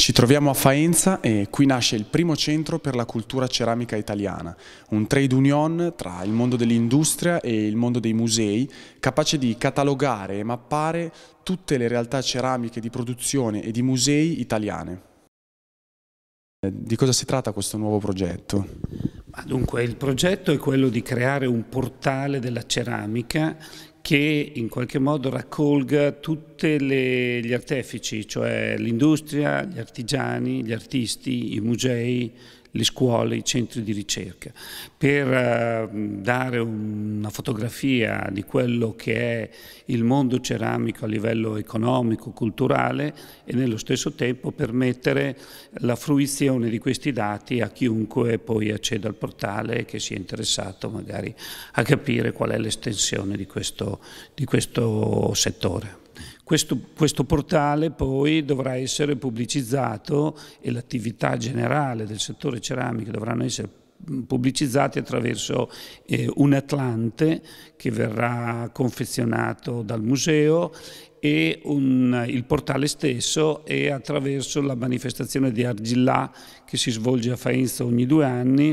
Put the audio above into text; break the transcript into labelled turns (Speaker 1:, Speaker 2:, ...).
Speaker 1: Ci troviamo a Faenza e qui nasce il primo centro per la cultura ceramica italiana, un trade union tra il mondo dell'industria e il mondo dei musei, capace di catalogare e mappare tutte le realtà ceramiche di produzione e di musei italiane. Eh, di cosa si tratta questo nuovo progetto?
Speaker 2: Dunque, il progetto è quello di creare un portale della ceramica che in qualche modo raccolga tutti gli artefici, cioè l'industria, gli artigiani, gli artisti, i musei, le scuole, i centri di ricerca, per eh, dare una fotografia di quello che è il mondo ceramico a livello economico, culturale e nello stesso tempo permettere la fruizione di questi dati a chiunque poi acceda al portale e che sia interessato magari a capire qual è l'estensione di questo di questo settore. Questo, questo, portale poi dovrà essere pubblicizzato e l'attività generale del settore ceramico dovranno essere pubblicizzati attraverso eh, un atlante che verrà confezionato dal museo e un, il portale stesso e attraverso la manifestazione di Argillà che si svolge a Faenza ogni due anni.